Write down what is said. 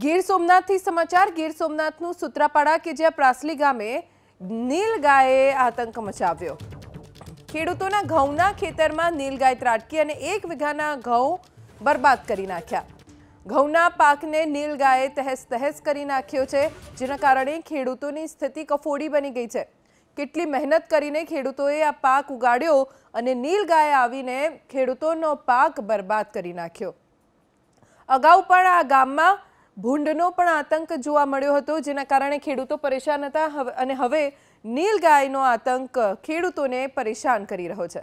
ગીર સોમનાથથી સમાચાર ગીર સોમનાથનું સૂત્રાપાડા કે જ્યાં પ્રાસલી ગામે નીલગાયે આતંક મચાવ્યો ખેડૂતોના ઘઉંના ખેતરમાં નીલગાય ત્રાટકી અને એક વીઘાના ઘઉં બરબાદ કરી નાખ્યા ઘઉંના પાકને નીલગાયે તહેસ તહેસ કરી નાખ્યો છે જેના કારણે ખેડૂતોની સ્થિતિ કફોડી બની ગઈ છે કેટલી મહેનત કરીને ખેડૂતોએ આ પાક ઉગાડ્યો અને નીલગાય આવીને ખેડૂતોનો પાક બરબાદ કરી નાખ્યો અગાઉ પણ આ ગામમાં ભૂંડનો પણ આતંક જોવા મળ્યો હતો જેના કારણે ખેડૂતો પરેશાન હતા અને હવે નીલગાયનો આતંક ખેડૂતોને પરેશાન કરી રહ્યો છે